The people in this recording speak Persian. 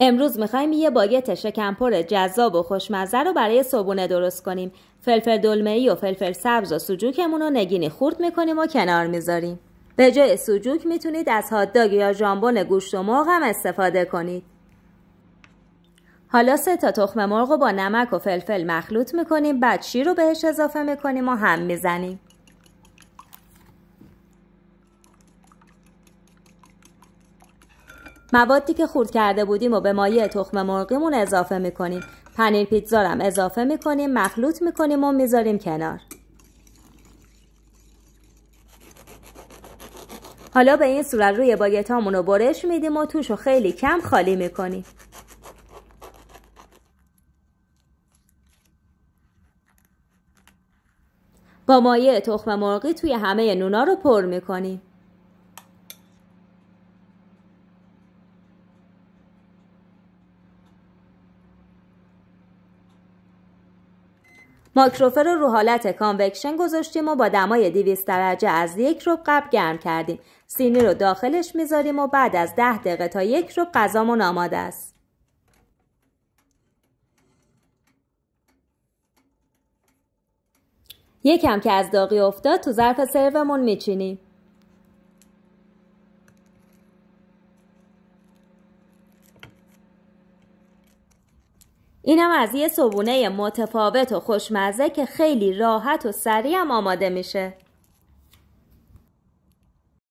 امروز میخوایم یه باگت شکمپر جذاب و خوشمزه رو برای صبونه درست کنیم فلفل دلمه و فلفل سبز و سوجوکمون رو نگینی خورد میکنیم و کنار میذاریم به جای سوجوک میتونید از هاتداگ یا ژامبون گوشت و مرغ هم استفاده کنید حالا سه تا تخم مرغ رو با نمک و فلفل مخلوط میکنیم بعد شیر رو بهش اضافه میکنیم و هم میزنیم موادی که خورد کرده بودیم و به مایه تخم مرغیمون اضافه میکنیم پنیر هم اضافه میکنیم مخلوط میکنیم و میذاریم کنار حالا به این صورت روی باگت رو برش میدیم و توش رو خیلی کم خالی میکنیم با مایه تخم مرغی توی همه نونا رو پر میکنیم مایکروفر رو رو حالت کانوکشن گذاشتیم و با دمای 200 درجه از یک رو قبل گرم کردیم. سینی رو داخلش میذاریم و بعد از 10 دقیقه تا یک رو غذامون آماده است. یکم که از داغی افتاد تو ظرف سرومون میچینیم. اینم از یه صبونه متفاوت و خوشمزه که خیلی راحت و سریع هم آماده میشه